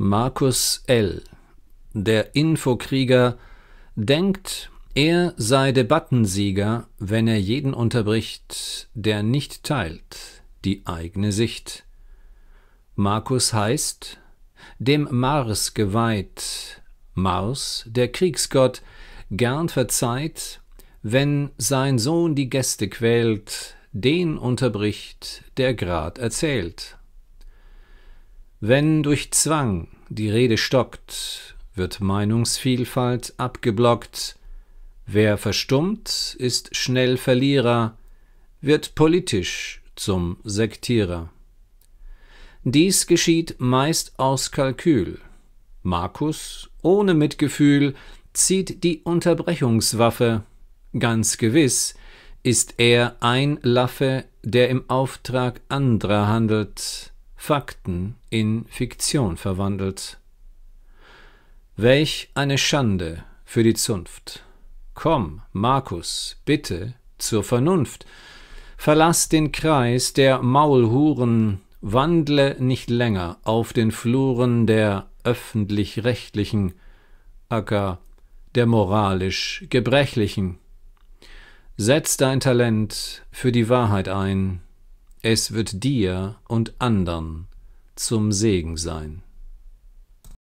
Markus L., der Infokrieger, denkt, er sei Debattensieger, wenn er jeden unterbricht, der nicht teilt die eigene Sicht. Markus heißt, dem Mars geweiht, Mars, der Kriegsgott, gern verzeiht, wenn sein Sohn die Gäste quält, den unterbricht, der grad erzählt. Wenn durch Zwang die Rede stockt, wird Meinungsvielfalt abgeblockt. Wer verstummt, ist schnell Verlierer, wird politisch zum Sektierer. Dies geschieht meist aus Kalkül. Markus, ohne Mitgefühl, zieht die Unterbrechungswaffe. Ganz gewiss ist er ein Laffe, der im Auftrag anderer handelt. Fakten in Fiktion verwandelt. Welch eine Schande für die Zunft. Komm, Markus, bitte zur Vernunft. Verlass den Kreis der Maulhuren, wandle nicht länger auf den Fluren der öffentlich-rechtlichen, Acker der moralisch Gebrechlichen. Setz dein Talent für die Wahrheit ein, es wird dir und andern zum Segen sein.